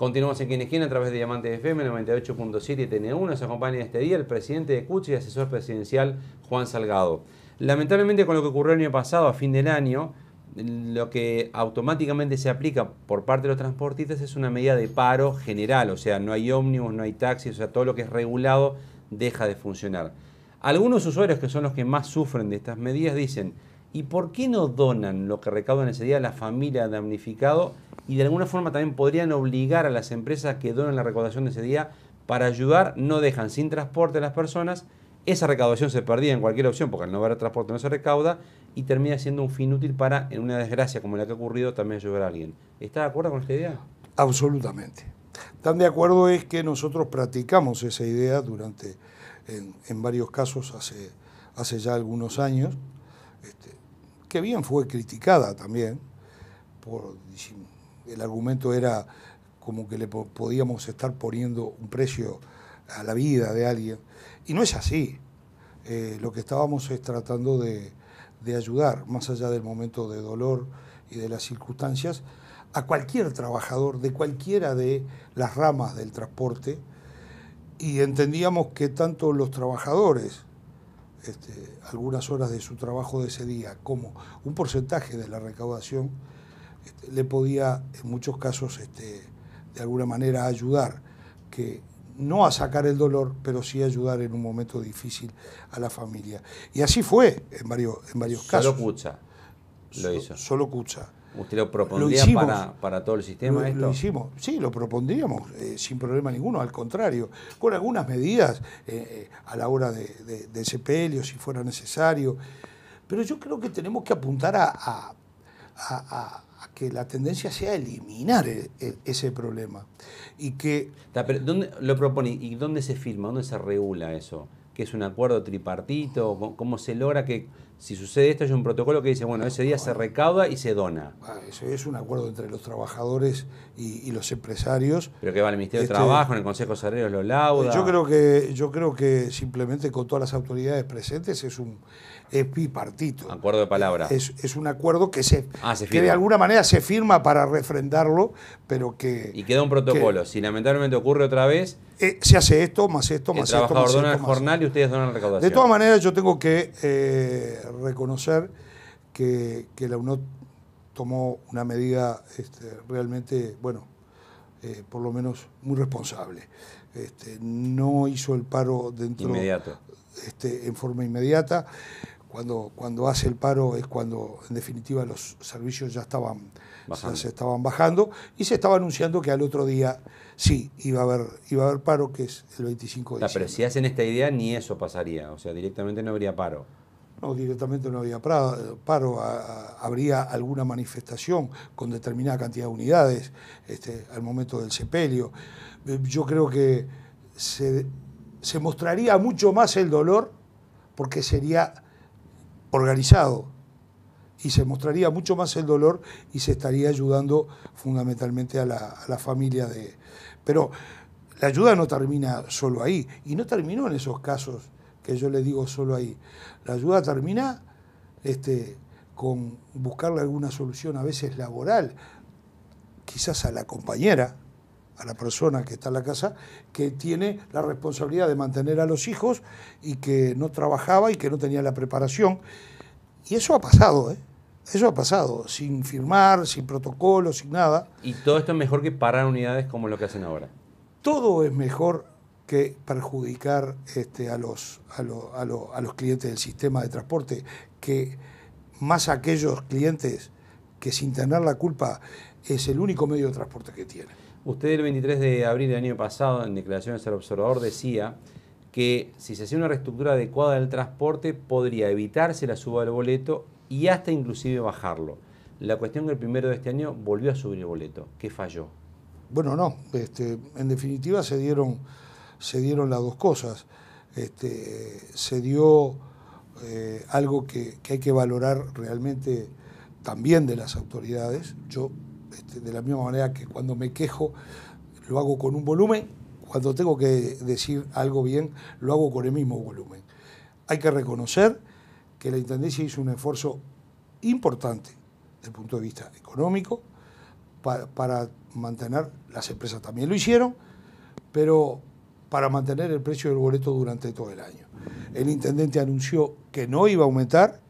Continuamos en Quien Esquina a través de Diamante FM 98.7 y TN1. Se acompaña este día el presidente de CUTS y asesor presidencial Juan Salgado. Lamentablemente con lo que ocurrió el año pasado, a fin del año, lo que automáticamente se aplica por parte de los transportistas es una medida de paro general, o sea, no hay ómnibus, no hay taxis, o sea, todo lo que es regulado deja de funcionar. Algunos usuarios que son los que más sufren de estas medidas dicen, ¿Y por qué no donan lo que recaudan ese día a la familia damnificado? Y de alguna forma también podrían obligar a las empresas que donan la recaudación de ese día para ayudar, no dejan sin transporte a las personas. Esa recaudación se perdía en cualquier opción porque al no haber transporte no se recauda y termina siendo un fin útil para, en una desgracia como la que ha ocurrido, también ayudar a alguien. ¿Está de acuerdo con esta idea? Absolutamente. Tan de acuerdo es que nosotros practicamos esa idea durante, en, varios casos, hace, hace ya algunos años. Este, que bien fue criticada también, por, el argumento era como que le podíamos estar poniendo un precio a la vida de alguien, y no es así. Eh, lo que estábamos es tratando de, de ayudar, más allá del momento de dolor y de las circunstancias, a cualquier trabajador de cualquiera de las ramas del transporte y entendíamos que tanto los trabajadores este, algunas horas de su trabajo de ese día como un porcentaje de la recaudación, este, le podía en muchos casos este, de alguna manera ayudar, que no a sacar el dolor, pero sí ayudar en un momento difícil a la familia. Y así fue en varios, en varios casos. Solo Cucha lo Solo Cucha. ¿Usted lo propondría para, todo el sistema? esto? lo hicimos, sí, lo propondríamos eh, sin problema ninguno, al contrario, con algunas medidas eh, eh, a la hora de, de, pelio, si fuera necesario. Pero yo creo que tenemos que apuntar a, que la tendencia sea eliminar e, e, ese problema. Y que. ¿dónde lo propone? ¿Y dónde se firma? ¿Dónde se regula eso? ¿Que es un acuerdo tripartito? ¿Cómo se logra que si sucede esto, hay un protocolo que dice, bueno, ese día se recauda y se dona. Ah, eso es un acuerdo entre los trabajadores y, los empresarios. Pero que va el Ministerio de este, Trabajo, en el Consejo salarial lo lauda. Eh, yo creo que, yo creo que simplemente con todas las autoridades presentes es un es bipartito. Acuerdo de palabra. Es, un acuerdo que se, ah, que de alguna manera se firma para refrendarlo, pero que. Y queda un protocolo. si lamentablemente ocurre otra vez, eh, se hace esto, más esto, más esto. el jornal y ustedes donan la recaudación. De todas maneras, yo tengo que eh, reconocer que, la UNO tomó una medida este, realmente, bueno, eh, por lo menos muy responsable. Este, no hizo el paro dentro. Inmediato. Este, en forma inmediata. Cuando, cuando hace el paro es cuando, en definitiva, los servicios ya estaban se estaban bajando y se estaba anunciando que al otro día sí iba a haber, iba a haber paro, que es el 25 de diciembre. Pero si hacen esta idea, ni eso pasaría, o sea, directamente no habría paro. No, directamente no había paro, habría alguna manifestación con determinada cantidad de unidades este, al momento del sepelio. Eh, yo creo que se, se mostraría mucho más el dolor porque sería organizado, y se mostraría mucho más el dolor y se estaría ayudando fundamentalmente a la, a la familia de... Pero la ayuda no termina solo ahí, y no terminó en esos casos que yo le digo solo ahí. La ayuda termina este, con buscarle alguna solución a veces laboral, quizás a la compañera, a la persona que está en la casa, que tiene la responsabilidad de mantener a los hijos y que no trabajaba y que no tenía la preparación. Y eso ha pasado, ¿eh? Eso ha pasado, sin firmar, sin protocolo, sin nada. ¿Y todo esto es mejor que parar unidades como lo que hacen ahora? Todo es mejor que perjudicar este, a, los, a, los clientes del sistema de transporte, que más aquellos clientes que sin tener la culpa es el único medio de transporte que tienen. Usted el 23 de abril del año pasado, en declaraciones al observador, decía que si se hacía una reestructura adecuada del transporte podría evitarse la suba del boleto y hasta inclusive bajarlo. La cuestión que el primero de este año volvió a subir el boleto. ¿Qué falló? Bueno, no. Este, en definitiva se dieron, se dieron las dos cosas. Este, se dio eh, algo que, hay que valorar realmente también de las autoridades. Yo, este, de la misma manera que cuando me quejo, lo hago con un volumen, cuando tengo que decir algo bien, lo hago con el mismo volumen. Hay que reconocer que la Intendencia hizo un esfuerzo importante desde el punto de vista económico para, mantener, las empresas también lo hicieron, pero para mantener el precio del boleto durante todo el año. El intendente anunció que no iba a aumentar.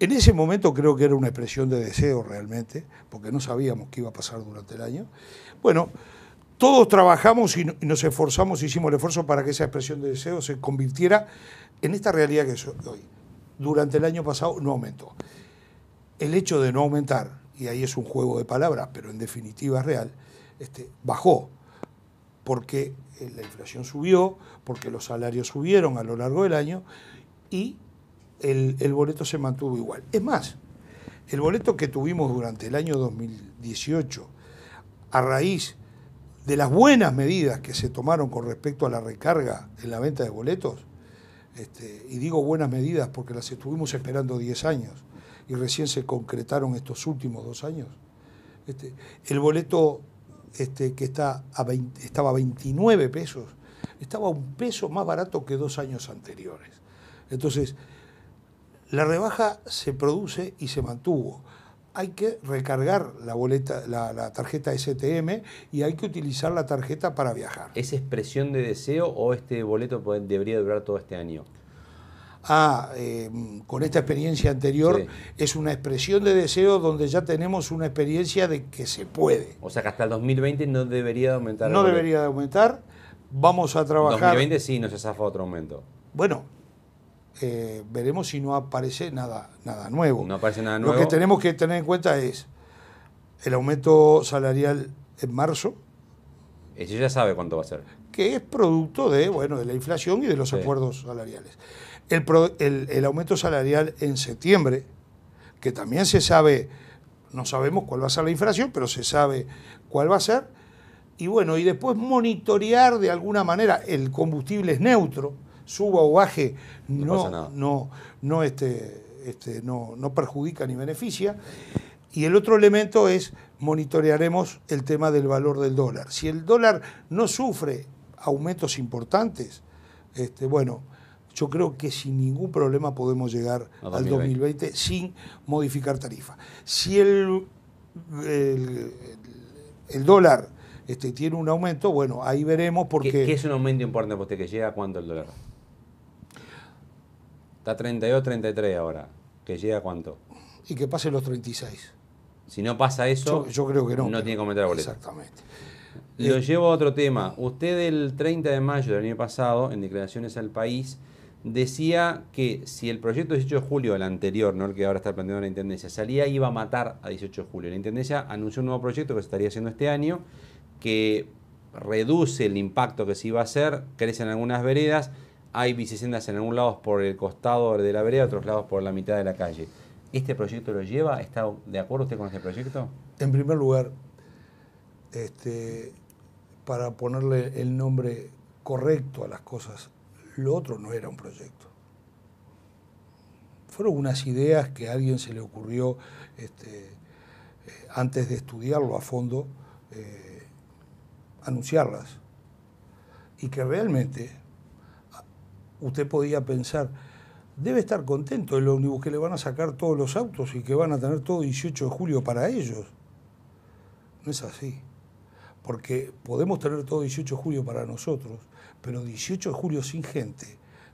En ese momento creo que era una expresión de deseo realmente, porque no sabíamos qué iba a pasar durante el año. Bueno, todos trabajamos y nos esforzamos, hicimos el esfuerzo para que esa expresión de deseo se convirtiera en esta realidad que es hoy durante el año pasado no aumentó. El hecho de no aumentar, y ahí es un juego de palabras, pero en definitiva es real, este, bajó porque eh, la inflación subió, porque los salarios subieron a lo largo del año y el boleto se mantuvo igual. Es más, el boleto que tuvimos durante el año 2018 a raíz de las buenas medidas que se tomaron con respecto a la recarga en la venta de boletos, este, y digo buenas medidas porque las estuvimos esperando 10 años y recién se concretaron estos últimos dos años. Este, el boleto este, que estaba a 29 pesos estaba un peso más barato que dos años anteriores. Entonces, la rebaja se produce y se mantuvo hay que recargar la boleta, la, tarjeta STM y hay que utilizar la tarjeta para viajar. ¿Es expresión de deseo o este boleto debería durar todo este año? Ah, eh, con esta experiencia anterior es una expresión de deseo donde ya tenemos una experiencia de que se puede. O sea que hasta el 2020 no debería de aumentar. No debería de aumentar. Vamos a trabajar. 2020 sí, no se zafa otro aumento. Bueno, eh, veremos si no aparece nada, nada nuevo. No aparece nada nuevo. Lo que tenemos que tener en cuenta es el aumento salarial en marzo. Ese ya sabe cuánto va a ser. Que es producto de, bueno, de la inflación y de los acuerdos salariales. El, el, aumento salarial en septiembre, que también se sabe, no sabemos cuál va a ser la inflación, pero se sabe cuál va a ser. Y bueno, y después monitorear de alguna manera, el combustible es neutro, suba o baje, no, no, no, este, este, no, no perjudica ni beneficia. Y el otro elemento es monitorearemos el tema del valor del dólar. Si el dólar no sufre aumentos importantes, este, bueno, yo creo que sin ningún problema podemos llegar al 2020, sin modificar tarifa. Si el, el, dólar este, tiene un aumento, bueno, ahí veremos porque... ¿Qué, es un aumento importante porque que llega cuando el dólar? Está 32, 33 ahora. ¿Que llega a cuánto? Y que pase los 36. Si no pasa eso, yo, creo que no. No tiene que meter la boleta. Exactamente. Lo eh, llevo a otro tema. Usted el 30 de mayo del año pasado, en declaraciones al país, decía que si el proyecto 18 de julio, el anterior, no el que ahora está planteando la Intendencia, salía, iba a matar a 18 de julio. La Intendencia anunció un nuevo proyecto que se estaría haciendo este año, que reduce el impacto que se iba a hacer, crecen algunas veredas, hay bicisendas en algún lado por el costado de la vereda, otros lados por la mitad de la calle. ¿Este proyecto lo lleva? ¿Está de acuerdo usted con este proyecto? En primer lugar, este, para ponerle el nombre correcto a las cosas, lo otro no era un proyecto. Fueron unas ideas que a alguien se le ocurrió este, eh, antes de estudiarlo a fondo, eh, anunciarlas. Y que realmente usted podía pensar, debe estar contento el ómnibus que le van a sacar todos los autos y que van a tener todo 18 de julio para ellos. No es así. Porque podemos tener todo 18 de julio para nosotros, pero 18 de julio sin gente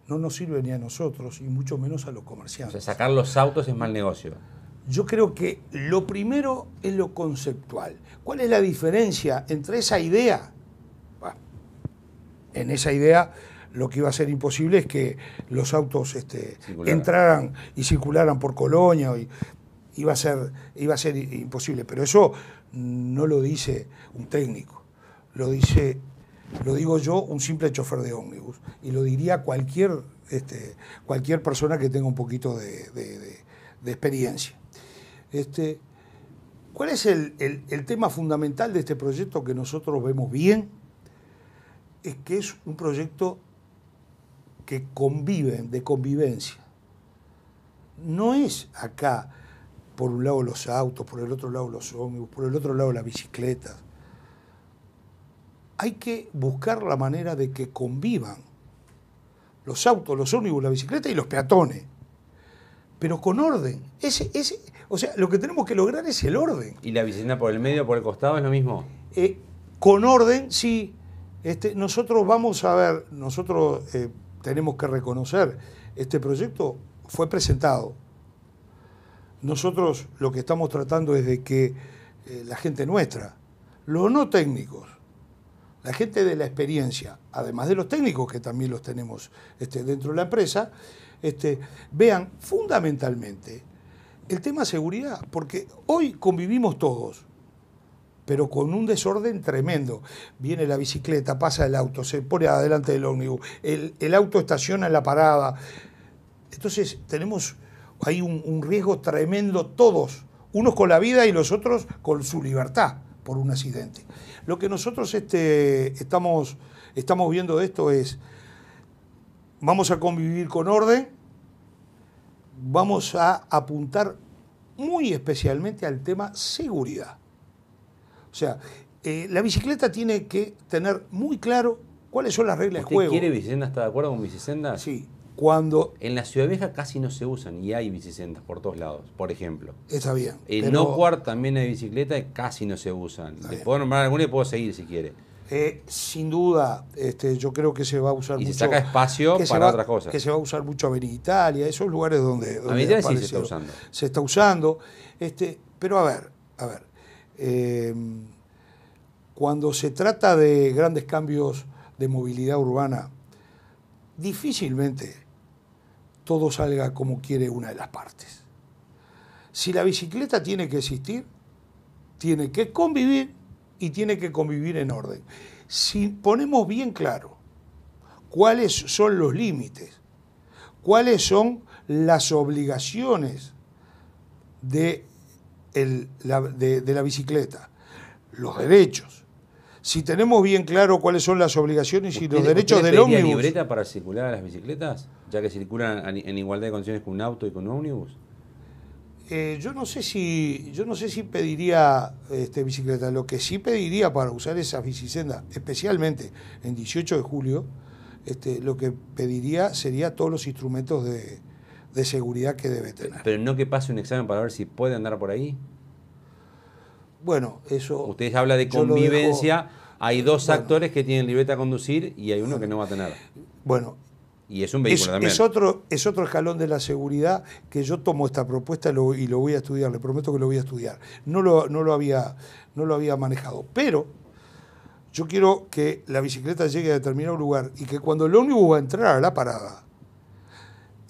no nos sirve ni a nosotros y mucho menos a los comerciantes. O sea, sacar los autos es mal negocio. Yo creo que lo primero es lo conceptual. ¿Cuál es la diferencia entre esa idea? en esa idea lo que iba a ser imposible es que los autos este, entraran y circularan por Colonia y iba a ser iba a ser imposible, pero eso no lo dice un técnico, lo dice lo digo yo, un simple chofer de ómnibus y lo diría cualquier este, cualquier persona que tenga un poquito de, experiencia. Este, ¿Cuál es el, tema fundamental de este proyecto que nosotros vemos bien? Es que es un proyecto que conviven, de convivencia. No es acá, por un lado los autos, por el otro lado los ómnibus, por el otro lado las bicicletas. Hay que buscar la manera de que convivan los autos, los ómnibus, la bicicleta y los peatones. Pero con orden. Ese, ese, o sea, lo que tenemos que lograr es el orden. ¿Y la bicicleta por el medio, por el costado, es lo mismo? Eh, con orden, sí. Este, nosotros vamos a ver, nosotros eh, tenemos que reconocer, este proyecto fue presentado. Nosotros lo que estamos tratando es de que eh, la gente nuestra, los no técnicos, la gente de la experiencia, además de los técnicos que también los tenemos este, dentro de la empresa, este, vean fundamentalmente el tema seguridad, porque hoy convivimos todos pero con un desorden tremendo. Viene la bicicleta, pasa el auto, se pone adelante del ómnibus, el, auto estaciona en la parada. Entonces tenemos, hay un, riesgo tremendo todos, unos con la vida y los otros con su libertad por un accidente. Lo que nosotros este, estamos, estamos viendo de esto es, vamos a convivir con orden, vamos a apuntar muy especialmente al tema seguridad. O sea, eh, la bicicleta tiene que tener muy claro cuáles son las reglas de juego. quiere bicicleta? ¿Está de acuerdo con bicicleta? Sí. Cuando... En la Ciudad Vieja casi no se usan y hay bicicletas por todos lados, por ejemplo. Está bien. En No también hay bicicleta y casi no se usan. ¿Le puedo nombrar alguna y puedo seguir si quiere. Eh, sin duda, este, yo creo que se va a usar mucho. Y se saca espacio para otras cosas. Que se va a usar mucho a Italia, esos lugares donde. donde a sí se está usando. Se está usando. Este, pero a ver, a ver. Eh, cuando se trata de grandes cambios de movilidad urbana, difícilmente todo salga como quiere una de las partes. Si la bicicleta tiene que existir, tiene que convivir y tiene que convivir en orden. Si ponemos bien claro cuáles son los límites, cuáles son las obligaciones de la, de, la bicicleta, los derechos. Si tenemos bien claro cuáles son las obligaciones y los derechos del ómnibus. libreta para circular a las bicicletas, ya que circulan en igualdad de condiciones con un auto y con un ómnibus? Eh, yo no sé si yo no sé si pediría este, bicicleta. Lo que sí pediría para usar esas bicisendas, especialmente en 18 de julio, este, lo que pediría sería todos los instrumentos de, de seguridad que debe tener. Pero no que pase un examen para ver si puede andar por ahí. Bueno, eso. Usted habla de convivencia. Hay dos actores que tienen libertad a conducir y hay uno que no va a tener. Bueno. Y es un vehículo es, también. Es otro, es otro escalón de la seguridad que yo tomo esta propuesta y lo, voy a estudiar, le prometo que lo voy a estudiar. No lo, no, lo había, no lo había manejado. Pero yo quiero que la bicicleta llegue a determinado lugar y que cuando el ómnibus va a entrar a la parada,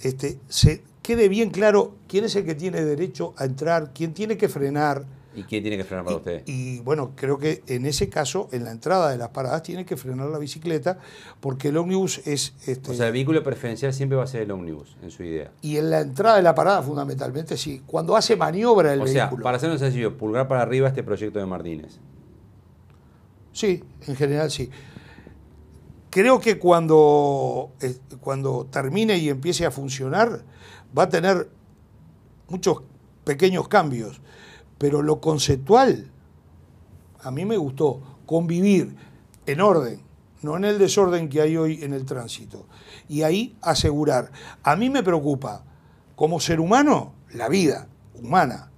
este, se quede bien claro quién es el que tiene derecho a entrar, quién tiene que frenar. ¿Y quién tiene que frenar para usted? Y bueno, creo que en ese caso, en la entrada de las paradas, tiene que frenar la bicicleta porque el ómnibus es... Este, o sea, el vehículo preferencial siempre va a ser el ómnibus, en su idea. Y en la entrada de la parada, fundamentalmente, sí. Cuando hace maniobra el vehículo. O sea, para hacerlo sencillo, pulgar para arriba este proyecto de Martínez. Sí, en general sí creo que cuando, eh, cuando termine y empiece a funcionar, va a tener muchos pequeños cambios, pero lo conceptual a mí me gustó, convivir en orden, no en el desorden que hay hoy en el tránsito. Y ahí asegurar. A mí me preocupa, como ser humano, la vida humana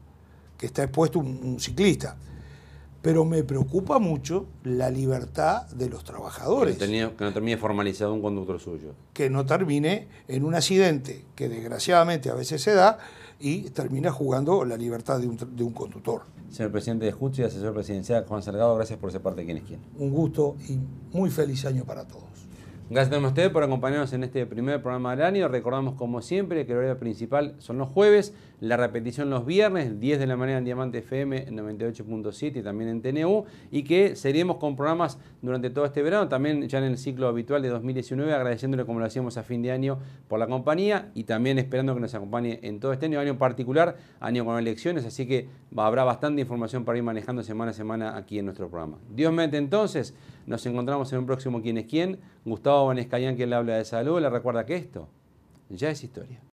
que está expuesto un, un ciclista pero me preocupa mucho la libertad de los trabajadores. Que no, termine formalizado un conductor suyo. Que no termine en un accidente que desgraciadamente a veces se da y termina jugando la libertad de un, conductor. Señor presidente de Justicia, asesor presidencial Juan Salgado, gracias por ser parte de Quién es Quién. Un gusto y muy feliz año para todos. Gracias a ustedes por acompañarnos en este primer programa del año. Recordamos como siempre que el horario principal son los jueves, la repetición los viernes, 10 de la mañana en Diamante FM 98.7 y también en TNU, y que seguiremos con programas durante todo este verano, también ya en el ciclo habitual de 2019, agradeciéndole como lo hacíamos a fin de año por la compañía y también esperando que nos acompañe en todo este año, año particular, año con elecciones, así que habrá bastante información para ir manejando semana a semana aquí en nuestro programa. Dios mete entonces, nos encontramos en un próximo Quién es Quién Gustavo Vanescayán, quien le habla de salud, le recuerda que esto ya es historia.